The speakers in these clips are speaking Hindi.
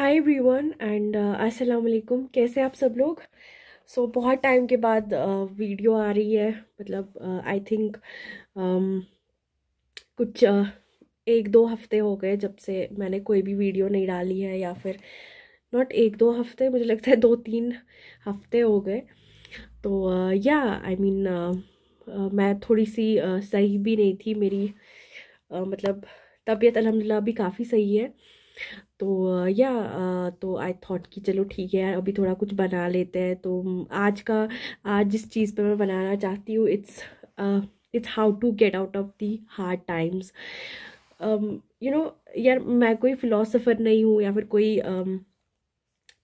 एवरी वन एंड असलकुम कैसे आप सब लोग सो so, बहुत टाइम के बाद uh, वीडियो आ रही है मतलब आई uh, थिंक um, कुछ uh, एक दो हफ्ते हो गए जब से मैंने कोई भी वीडियो नहीं डाली है या फिर नॉट एक दो हफ्ते मुझे लगता है दो तीन हफ्ते हो गए तो या आई मीन मैं थोड़ी सी uh, सही भी नहीं थी मेरी uh, मतलब तबीयत अलहमदिल्ला भी काफ़ी सही है तो या तो आई थॉट कि चलो ठीक है यार अभी थोड़ा कुछ बना लेते हैं तो आज का आज जिस चीज़ पे मैं बनाना चाहती हूँ it's it's how to get out of the hard times you know यार मैं कोई फ़िलोसोफ़र नहीं हूँ या फिर कोई um,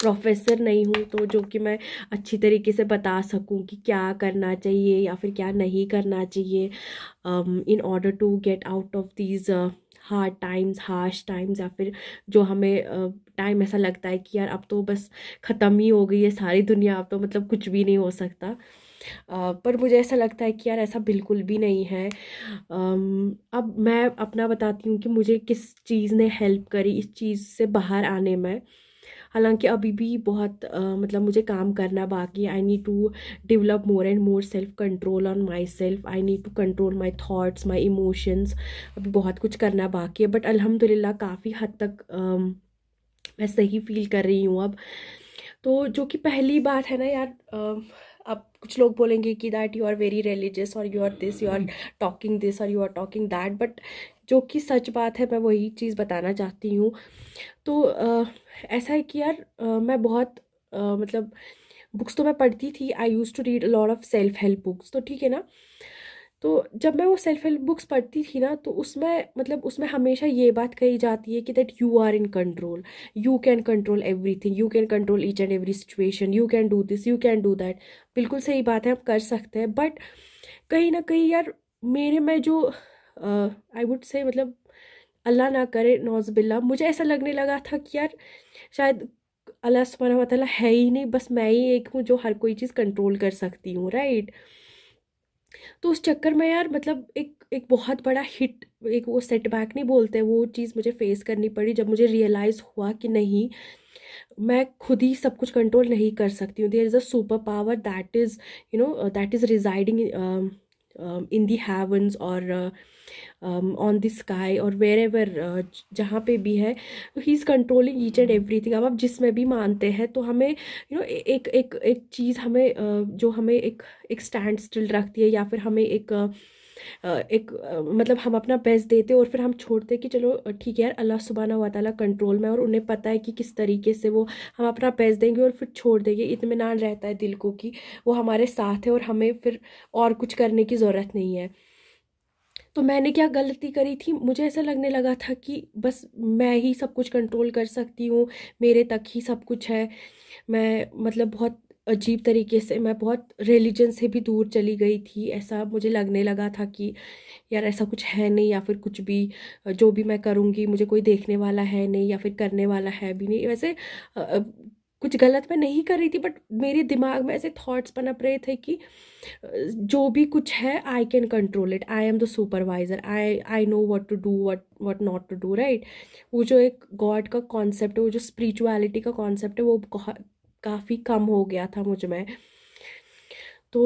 प्रोफेसर नहीं हूँ तो जो कि मैं अच्छी तरीके से बता सकूँ कि क्या करना चाहिए या फिर क्या नहीं करना चाहिए in order to get out of these hard times harsh times या फिर जो हमें टाइम uh, ऐसा लगता है कि यार अब तो बस ख़त्म ही हो गई है सारी दुनिया अब तो मतलब कुछ भी नहीं हो सकता Uh, पर मुझे ऐसा लगता है कि यार ऐसा बिल्कुल भी नहीं है um, अब मैं अपना बताती हूँ कि मुझे किस चीज़ ने हेल्प करी इस चीज़ से बाहर आने में हालांकि अभी भी बहुत आ, मतलब मुझे काम करना बाकी I need to develop more and more self control on myself I need to control my thoughts my emotions अभी बहुत कुछ करना बाकी है बट अलहमदिल्ला काफ़ी हद तक आ, मैं सही फील कर रही हूँ अब तो जो कि पहली बात है ना यार अब कुछ लोग बोलेंगे कि that you are very religious और you are this you are talking this और you are talking that but जो कि सच बात है मैं वही चीज़ बताना चाहती हूँ तो आ, ऐसा है कि यार आ, मैं बहुत आ, मतलब बुक्स तो मैं पढ़ती थी I use to read lot of self help books तो ठीक है ना तो जब मैं वो सेल्फ हेल्प बुक्स पढ़ती थी ना तो उसमें मतलब उसमें हमेशा ये बात कही जाती है कि that you are in control you can control everything you can control each and every situation you can do this you can do that बिल्कुल सही बात है हम कर सकते हैं बट कहीं ना कहीं यार मेरे में जो आई वुड से मतलब अल्लाह ना करे नौजबिल्ला मुझे ऐसा लगने लगा था कि यार शायद अल्लाह सुबह वाली है ही नहीं बस मैं ही एक हूँ जो हर कोई चीज़ कंट्रोल कर सकती हूँ राइट तो उस चक्कर में यार मतलब एक एक बहुत बड़ा हिट एक वो सेटबैक नहीं बोलते वो चीज़ मुझे फेस करनी पड़ी जब मुझे रियलाइज़ हुआ कि नहीं मैं खुद ही सब कुछ कंट्रोल नहीं कर सकती हूँ there is a super power that is you know that is residing in the heavens और ऑन द स्काई और वेर एवर जहाँ पे भी है he is controlling each and every thing अब आप जिसमें भी मानते हैं तो हमें यू नो एक एक एक चीज़ हमें uh, जो हमें एक एक स्टैंड स्टिल रखती है या फिर हमें एक uh, एक मतलब हम अपना बेस्ट देते और फिर हम छोड़ते कि चलो ठीक है यार अल्लाह सुबहाना हुआ ताला कंट्रोल में और उन्हें पता है कि किस तरीके से वो हम अपना बेस्ट देंगे और फिर छोड़ देंगे इतमान रहता है दिल को कि वो हमारे साथ है और हमें फिर और कुछ करने की ज़रूरत नहीं है तो मैंने क्या गलती करी थी मुझे ऐसा लगने लगा था कि बस मैं ही सब कुछ कंट्रोल कर सकती हूँ मेरे तक ही सब कुछ है मैं मतलब बहुत अजीब तरीके से मैं बहुत रिलीजन से भी दूर चली गई थी ऐसा मुझे लगने लगा था कि यार ऐसा कुछ है नहीं या फिर कुछ भी जो भी मैं करूँगी मुझे कोई देखने वाला है नहीं या फिर करने वाला है भी नहीं वैसे कुछ गलत मैं नहीं कर रही थी बट मेरे दिमाग में ऐसे थॉट्स पनप रहे थे कि जो भी कुछ है I can control it I am the supervisor I I know what to do what what not to do right वो जो एक गॉड का कॉन्सेप्ट है वो जो स्पिरिचुअलिटी का कॉन्सेप्ट है वो काफ़ी कम हो गया था मुझ में तो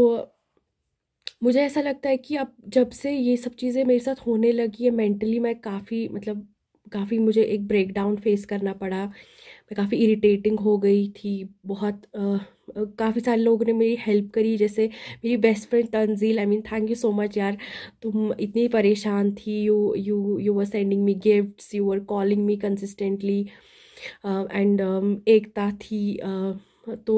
मुझे ऐसा लगता है कि अब जब से ये सब चीज़ें मेरे साथ होने लगी है मेंटली मैं काफ़ी मतलब काफ़ी मुझे एक ब्रेकडाउन फेस करना पड़ा मैं काफ़ी इरिटेटिंग हो गई थी बहुत काफ़ी सारे लोगों ने मेरी हेल्प करी जैसे मेरी best friend Tanzeel I mean thank you so much यार तुम इतनी परेशान थी you you you were sending me gifts you were calling me consistently and um, Ekta थी तो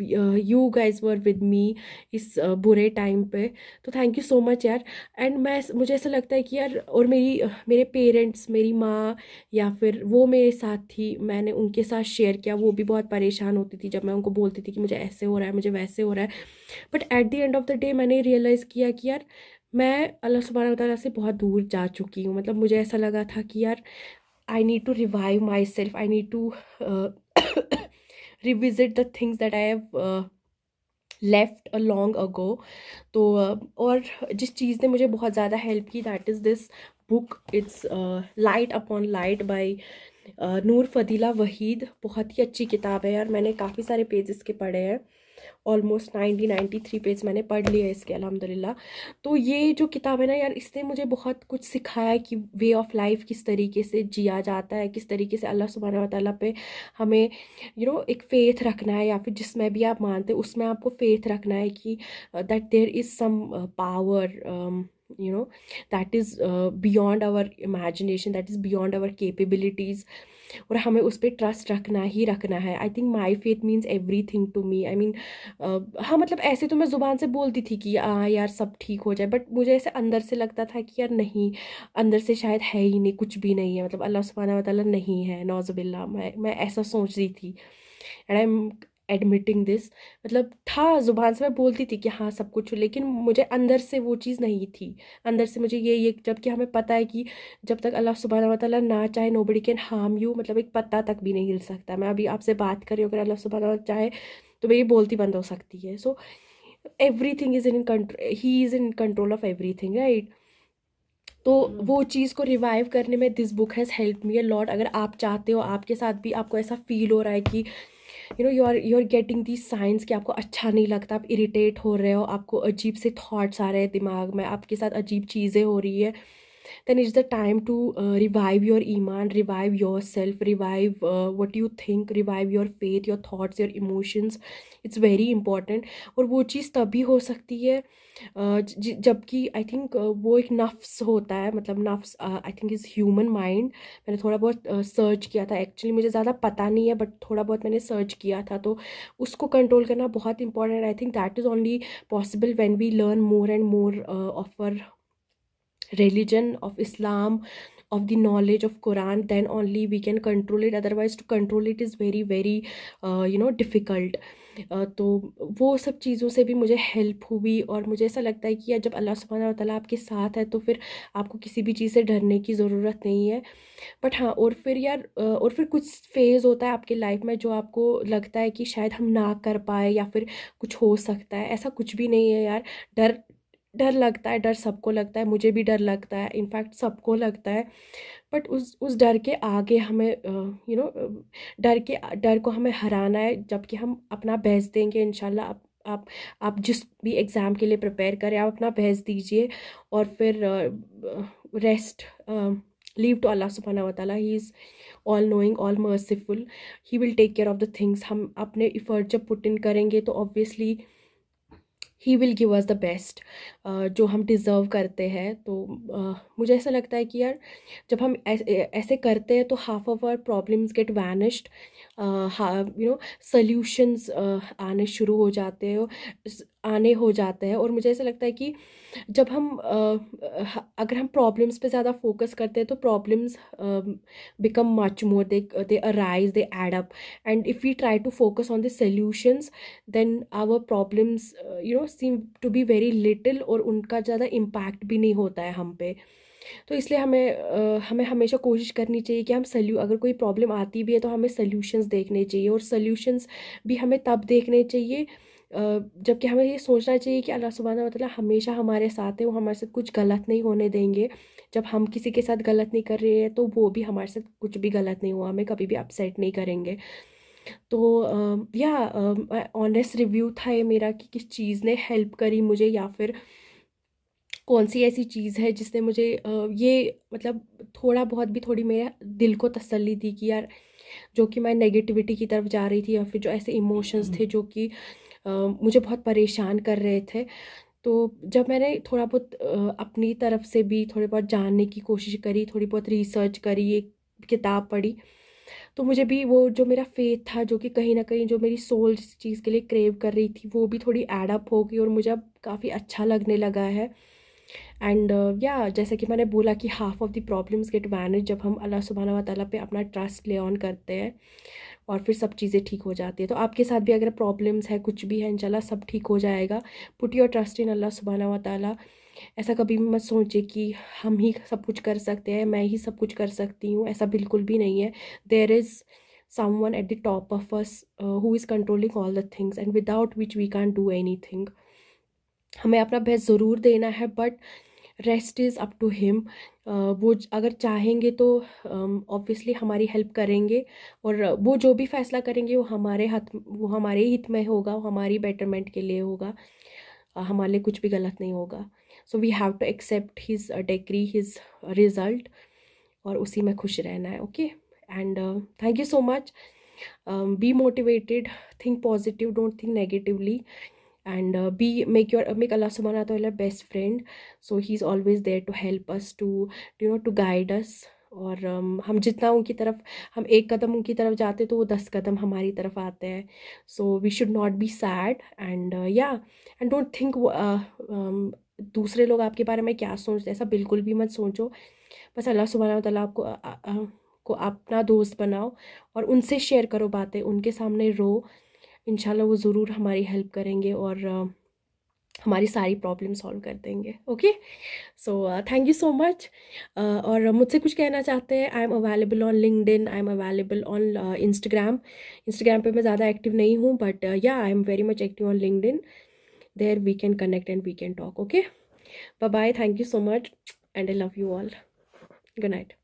you guys were with me इस बुरे टाइम पे तो थैंक यू सो मच यार एंड मैं मुझे ऐसा लगता है कि यार और मेरी मेरे पेरेंट्स मेरी माँ या फिर वो मेरे साथ थी मैंने उनके साथ शेयर किया वो भी बहुत परेशान होती थी जब मैं उनको बोलती थी कि मुझे ऐसे हो रहा है मुझे वैसे हो रहा है but at the end of the day मैंने रियलाइज़ किया कि यार मैं अल्लाह सुबह तला से बहुत दूर जा चुकी हूँ मतलब मुझे ऐसा लगा था कि यार I need to revive myself I need to revisit the things that I have left a long ago तो uh, और जिस चीज़ ने मुझे बहुत ज़्यादा हेल्प की that is this book it's light upon light by Noor Fadila Waheed बहुत ही अच्छी किताब है और मैंने काफ़ी सारे पेजेस के पढ़े हैं almost ninety ninety three page मैंने पढ़ है इसके अलहमदिल्ला तो ये जो किताब है ना यार इसने मुझे बहुत कुछ सिखाया है कि वे ऑफ लाइफ किस तरीके से जिया जाता है किस तरीके से अल्लाह सुबहाना तला पे हमें यू you नो know, एक फेथ रखना है या फिर जिसमें भी आप मानते हैं उसमें आपको फेथ रखना है कि that there is some power you know that is uh, beyond our imagination that is beyond our capabilities और हमें उस पर ट्रस्ट रखना ही रखना है I think my faith means every thing to me I mean हाँ मतलब ऐसे तो मैं ज़ुबान से बोलती थी कि हाँ यार सब ठीक हो जाए बट मुझे ऐसे अंदर से लगता था कि यार नहीं अंदर से शायद है ही नहीं कुछ भी नहीं है मतलब अल्लाह सुबहाना वाली नहीं है नौजबिल्ला मैं मैं ऐसा सोच रही थी and I am admitting this मतलब था ज़ुबान से मैं बोलती थी कि हाँ सब कुछ लेकिन मुझे अंदर से वो चीज़ नहीं थी अंदर से मुझे ये ये जबकि हमें पता है कि जब तक अल्लाह सुबह तला ना चाहे nobody can harm you मतलब एक पत्ता तक भी नहीं हिल सकता मैं अभी आपसे बात कर रही हूँ अगर अल्लाह सुबह चाहे तो मेरी बोलती बंद हो सकती है so every thing is in control he is in control of every thing right तो हम्म। वो चीज़ को रिवाइव करने में this book has help me a lot अगर आप चाहते हो आपके साथ भी आपको ऐसा फील हो रहा है कि you know you are you are getting the sense कि आपको अच्छा नहीं लगता आप इरीटेट हो रहे हो आपको अजीब से थॉट्स आ रहे हैं दिमाग में आपके साथ अजीब चीज़ें हो रही है then it's the time to uh, revive your iman revive yourself revive uh, what you think revive your faith your thoughts your emotions it's very important और वो चीज़ तभी हो सकती है जबकि आई थिंक वो एक नफ्स होता है मतलब नफ्स I think is human mind मैंने थोड़ा बहुत सर्च किया था एक्चुअली मुझे ज़्यादा पता नहीं है बट थोड़ा बहुत मैंने सर्च किया था तो उसको कंट्रोल करना बहुत important I think that is only possible when we learn more and more of a religion of islam of the knowledge of quran then only we can control it otherwise to control it is very very uh, you know difficult uh, तो वो सब चीज़ों से भी मुझे हेल्प हुई और मुझे ऐसा लगता है कि जब अल्लाह सुबहाना तला आपके साथ है तो फिर आपको किसी भी चीज़ से डरने की ज़रूरत नहीं है बट हाँ और फिर यार और फिर कुछ फेज़ होता है आपके लाइफ में जो आपको लगता है कि शायद हम ना कर पाए या फिर कुछ हो सकता है ऐसा कुछ भी नहीं है यार डर डर लगता है डर सबको लगता है मुझे भी डर लगता है इनफैक्ट सबको लगता है बट उस उस डर के आगे हमें यू नो डर के डर को हमें हराना है जबकि हम अपना भेज देंगे इन आप आप आप जिस भी एग्ज़ाम के लिए प्रिपेयर करें आप अपना भेज दीजिए और फिर रेस्ट लीव टू अल्लाह सुबहाना वाली he is all knowing all merciful he will take care of the things हम अपने इफ़र्ट जब पुट इन करेंगे तो obviously he will give us the best जो हम डिज़र्व करते हैं तो uh, मुझे ऐसा लगता है कि यार जब हम ऐसे करते हैं तो half of our problems get vanished you know solutions आने शुरू हो जाते हैं आने हो जाते हैं और मुझे ऐसा लगता है कि जब हम अगर हम प्रॉब्लम्स पे ज़्यादा फोकस करते हैं तो problems become much more they they arise they add up and if we try to focus on the solutions then our problems you know seem to be very little और उनका ज़्यादा इम्पैक्ट भी नहीं होता है हम पे तो इसलिए हमें हमें हमेशा कोशिश करनी चाहिए कि हम सल्यू अगर कोई प्रॉब्लम आती भी है तो हमें सल्यूशंस देखने चाहिए और सोल्यूशंस भी हमें तब देखने चाहिए जबकि हमें ये सोचना चाहिए कि अल्लाह सुबहाना मतलब हमेशा हमारे साथ है वो हमारे साथ कुछ गलत नहीं होने देंगे जब हम किसी के साथ गलत नहीं कर रहे हैं तो वो भी हमारे साथ कुछ भी गलत नहीं हुआ हमें कभी भी अपसेट नहीं करेंगे तो या ऑनेस्ट रिव्यू था ये मेरा कि किस चीज़ ने हेल्प करी मुझे या फिर कौन सी ऐसी चीज़ है जिसने मुझे ये मतलब थोड़ा बहुत भी थोड़ी मेरे दिल को तसल्ली दी कि यार जो कि मैं नेगेटिविटी की तरफ जा रही थी या फिर जो ऐसे इमोशंस थे जो कि मुझे बहुत परेशान कर रहे थे तो जब मैंने थोड़ा बहुत अपनी तरफ से भी थोड़ी बहुत जानने की कोशिश करी थोड़ी बहुत रिसर्च करी एक किताब पढ़ी तो मुझे भी वो जो मेरा फेथ था जो कि कहीं ना कहीं जो मेरी सोल जिस चीज़ के लिए क्रेव कर रही थी वो भी थोड़ी एडअप हो गई और मुझे अब काफ़ी अच्छा लगने लगा है एंड या जैसा कि मैंने बोला कि half of the problems get manage जब हम अल्लाह सुबहाना व पे अपना ट्रस्ट ले ऑन करते हैं और फिर सब चीज़ें ठीक हो जाती है तो आपके साथ भी अगर प्रॉब्लम्स है कुछ भी है इनशाला सब ठीक हो जाएगा पुट योर ट्रस्ट इन अल्लाह सुबहाना व ऐसा कभी मत सोचे कि हम ही सब कुछ कर सकते हैं मैं ही सब कुछ कर सकती हूँ ऐसा बिल्कुल भी नहीं है there is someone at the top of us who is controlling all the things and without which we can do any thing हमें अपना बेस्ट ज़रूर देना है but rest is up to him वो अगर चाहेंगे तो ऑब्वियसली हमारी हेल्प करेंगे और वो जो भी फैसला करेंगे वो हमारे हाथ वो हमारे हित में होगा वो हमारी बेटरमेंट के लिए होगा हमारे लिए कुछ भी गलत नहीं होगा so we have to accept his decree his result और उसी में खुश रहना है okay and thank you so much be motivated think positive don't think negatively and uh, be make your make allah subhanahu wa ta'ala best friend so he's always there to help us to you know to guide us और um, हम जितना उनकी तरफ हम एक कदम उनकी तरफ जाते तो वो दस कदम हमारी तरफ आते हैं so we should not be sad and yeah and don't think दूसरे लोग आपके बारे में क्या सोचते ऐसा बिल्कुल भी मत सोचो बस अल्लाह सुबह तला आपको आ, आ, को अपना दोस्त बनाओ और उनसे शेयर करो बातें उनके सामने रो इन वो ज़रूर हमारी हेल्प करेंगे और हमारी सारी प्रॉब्लम सॉल्व कर देंगे okay so thank you so much और मुझसे कुछ कहना चाहते हैं I am available on LinkedIn I am available on Instagram Instagram पे मैं ज़्यादा एक्टिव नहीं हूँ but yeah I am very much active on LinkedIn there we can connect and we can talk okay bye thank you so much and I love you all good night